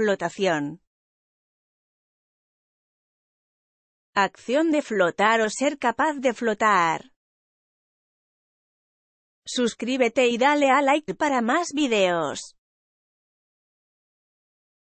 Flotación. Acción de flotar o ser capaz de flotar. Suscríbete y dale a like para más videos.